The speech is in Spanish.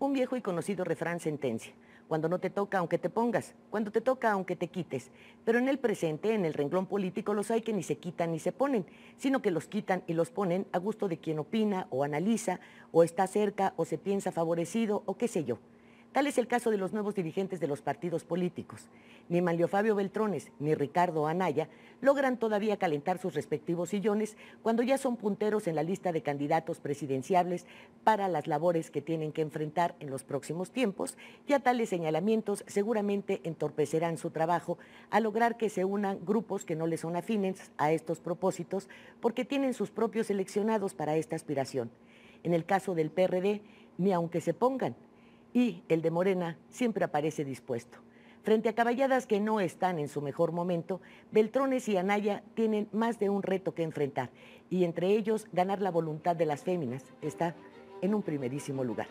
Un viejo y conocido refrán sentencia. Cuando no te toca, aunque te pongas. Cuando te toca, aunque te quites. Pero en el presente, en el renglón político, los hay que ni se quitan ni se ponen, sino que los quitan y los ponen a gusto de quien opina o analiza, o está cerca, o se piensa favorecido, o qué sé yo. Tal es el caso de los nuevos dirigentes de los partidos políticos. Ni Manlio Fabio Beltrones ni Ricardo Anaya logran todavía calentar sus respectivos sillones cuando ya son punteros en la lista de candidatos presidenciables para las labores que tienen que enfrentar en los próximos tiempos. Ya tales señalamientos seguramente entorpecerán su trabajo a lograr que se unan grupos que no les son afines a estos propósitos porque tienen sus propios seleccionados para esta aspiración. En el caso del PRD, ni aunque se pongan y el de Morena siempre aparece dispuesto. Frente a caballadas que no están en su mejor momento, Beltrones y Anaya tienen más de un reto que enfrentar y entre ellos ganar la voluntad de las féminas está en un primerísimo lugar.